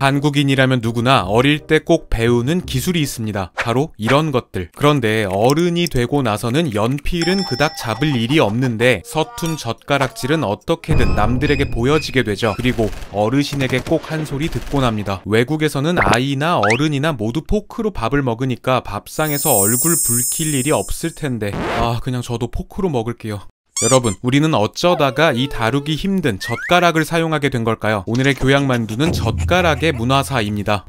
한국인이라면 누구나 어릴 때 꼭 배우는 기술이 있습니다. 바로 이런 것들. 그런데 어른이 되고 나서는 연필은 그닥 잡을 일이 없는데 서툰 젓가락질은 어떻게든 남들에게 보여지게 되죠. 그리고 어르신에게 꼭 한 소리 듣곤합니다 외국에서는 아이나 어른이나 모두 포크로 밥을 먹으니까 밥상에서 얼굴 붉힐 일이 없을 텐데 아 그냥 저도 포크로 먹을게요. 여러분, 우리는 어쩌다가 이 다루기 힘든 젓가락을 사용하게 된 걸까요? 오늘의 교양 만두는 젓가락의 문화사입니다.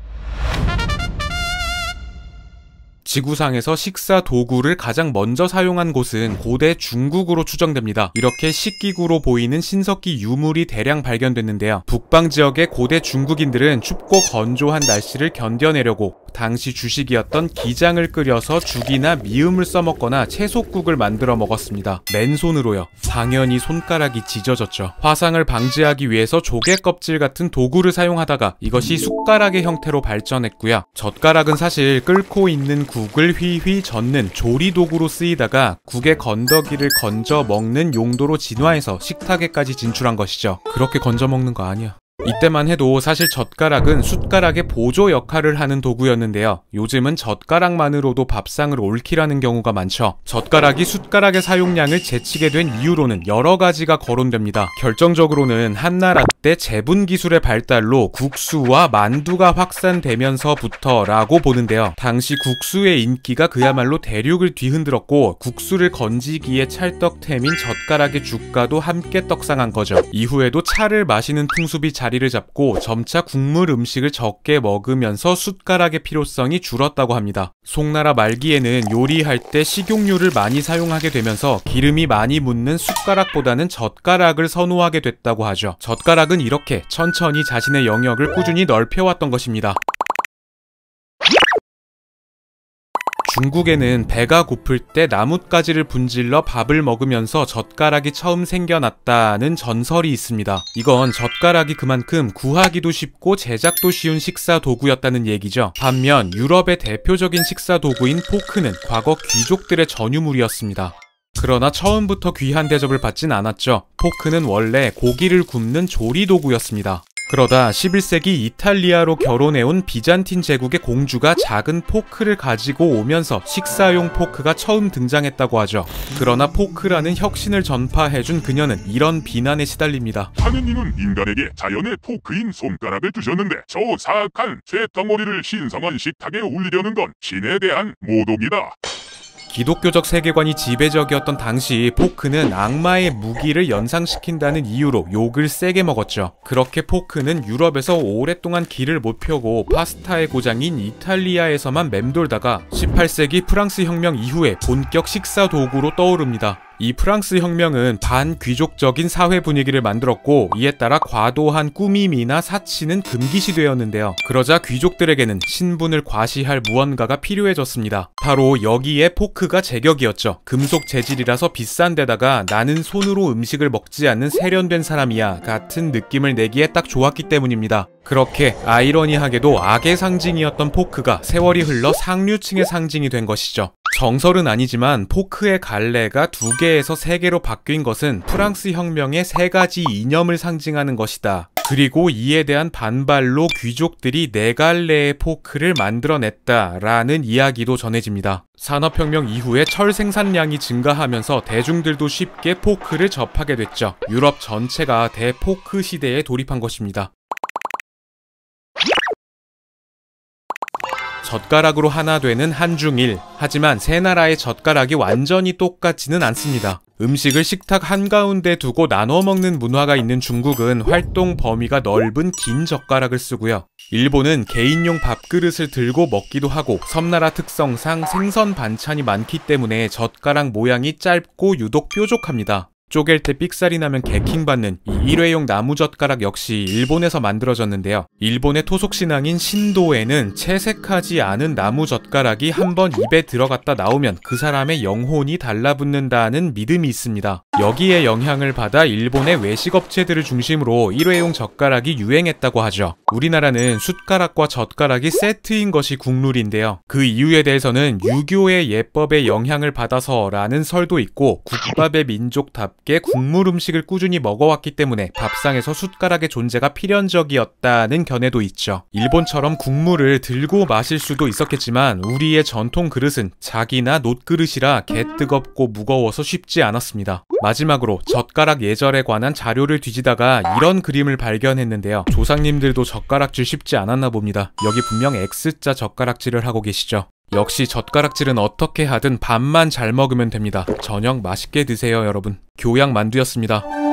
지구상에서 식사 도구를 가장 먼저 사용한 곳은 고대 중국으로 추정됩니다. 이렇게 식기구로 보이는 신석기 유물이 대량 발견됐는데요. 북방 지역의 고대 중국인들은 춥고 건조한 날씨를 견뎌내려고 당시 주식이었던 기장을 끓여서 죽이나 미음을 써먹거나 채소국을 만들어 먹었습니다. 맨손으로요. 당연히 손가락이 찢어졌죠. 화상을 방지하기 위해서 조개 껍질 같은 도구를 사용하다가 이것이 숟가락의 형태로 발전했고요. 젓가락은 사실 끓고 있는 구 국을 휘휘 젓는 조리도구로 쓰이다가 국의 건더기를 건져 먹는 용도로 진화해서 식탁에까지 진출한 것이죠. 그렇게 건져 먹는 거 아니야. 이때만 해도 사실 젓가락은 숟가락의 보조 역할을 하는 도구였는데요. 요즘은 젓가락만으로도 밥상을 옳기라는 경우가 많죠. 젓가락이 숟가락의 사용량을 제치게 된 이유로는 여러 가지가 거론됩니다. 결정적으로는 한나라 때 제분 기술의 발달로 국수와 만두가 확산되면서부터라고 보는데요. 당시 국수의 인기가 그야말로 대륙을 뒤흔들었고 국수를 건지기에 찰떡템인 젓가락의 주가도 함께 떡상한 거죠. 이후에도 차를 마시는 풍습이 잘 자리를 잡고 점차 국물 음식을 적게 먹으면서 숟가락의 필요성이 줄었다고 합니다. 송나라 말기에는 요리할 때 식용유를 많이 사용하게 되면서 기름이 많이 묻는 숟가락보다는 젓가락을 선호하게 됐다고 하죠. 젓가락은 이렇게 천천히 자신의 영역을 꾸준히 넓혀왔던 것입니다. 중국에는 배가 고플 때 나뭇가지를 분질러 밥을 먹으면서 젓가락이 처음 생겨났다는 전설이 있습니다. 이건 젓가락이 그만큼 구하기도 쉽고 제작도 쉬운 식사 도구였다는 얘기죠. 반면 유럽의 대표적인 식사 도구인 포크는 과거 귀족들의 전유물이었습니다. 그러나 처음부터 귀한 대접을 받진 않았죠. 포크는 원래 고기를 굽는 조리 도구였습니다. 그러다 11세기 이탈리아로 결혼해온 비잔틴 제국의 공주가 작은 포크를 가지고 오면서 식사용 포크가 처음 등장했다고 하죠. 그러나 포크라는 혁신을 전파해준 그녀는 이런 비난에 시달립니다. 하느님은 인간에게 자연의 포크인 손가락을 주셨는데 저 사악한 쇠덩어리를 신성한 식탁에 올리려는 건 신에 대한 모독이다. 기독교적 세계관이 지배적이었던 당시 포크는 악마의 무기를 연상시킨다는 이유로 욕을 세게 먹었죠. 그렇게 포크는 유럽에서 오랫동안 길을 못 펴고 파스타의 고장인 이탈리아에서만 맴돌다가 18세기 프랑스 혁명 이후에 본격 식사 도구로 떠오릅니다. 이 프랑스 혁명은 반귀족적인 사회 분위기를 만들었고 이에 따라 과도한 꾸밈이나 사치는 금기시 되었는데요. 그러자 귀족들에게는 신분을 과시할 무언가가 필요해졌습니다. 바로 여기에 포크가 제격이었죠. 금속 재질이라서 비싼 데다가 나는 손으로 음식을 먹지 않는 세련된 사람이야 같은 느낌을 내기에 딱 좋았기 때문입니다. 그렇게 아이러니하게도 악의 상징이었던 포크가 세월이 흘러 상류층의 상징이 된 것이죠. 정설은 아니지만 포크의 갈래가 두 개에서 세 개로 바뀐 것은 프랑스 혁명의 세 가지 이념을 상징하는 것이다. 그리고 이에 대한 반발로 귀족들이 네 갈래의 포크를 만들어냈다라는 이야기도 전해집니다. 산업혁명 이후에 철 생산량이 증가하면서 대중들도 쉽게 포크를 접하게 됐죠. 유럽 전체가 대포크 시대에 돌입한 것입니다. 젓가락으로 하나 되는 한중일. 하지만 세 나라의 젓가락이 완전히 똑같지는 않습니다. 음식을 식탁 한가운데 두고 나눠 먹는 문화가 있는 중국은 활동 범위가 넓은 긴 젓가락을 쓰고요. 일본은 개인용 밥그릇을 들고 먹기도 하고 섬나라 특성상 생선 반찬이 많기 때문에 젓가락 모양이 짧고 유독 뾰족합니다. 쪼갤 때 삑살이 나면 개킹받는 이 일회용 나무젓가락 역시 일본에서 만들어졌는데요. 일본의 토속신앙인 신도에는 채색하지 않은 나무젓가락이 한 번 입에 들어갔다 나오면 그 사람의 영혼이 달라붙는다는 믿음이 있습니다. 여기에 영향을 받아 일본의 외식업체들을 중심으로 일회용 젓가락이 유행했다고 하죠. 우리나라는 숟가락과 젓가락이 세트인 것이 국룰인데요. 그 이유에 대해서는 유교의 예법에 영향을 받아서라는 설도 있고 국밥의 민족 답 깊게 국물 음식을 꾸준히 먹어왔기 때문에 밥상에서 숟가락의 존재가 필연적이었다는 견해도 있죠. 일본처럼 국물을 들고 마실 수도 있었겠지만 우리의 전통 그릇은 자기나 놋그릇이라 개뜨겁고 무거워서 쉽지 않았습니다. 마지막으로 젓가락 예절에 관한 자료를 뒤지다가 이런 그림을 발견했는데요. 조상님들도 젓가락질 쉽지 않았나 봅니다. 여기 분명 X자 젓가락질을 하고 계시죠. 역시 젓가락질은 어떻게 하든 밥만 잘 먹으면 됩니다. 저녁 맛있게 드세요 여러분. 교양 만두였습니다.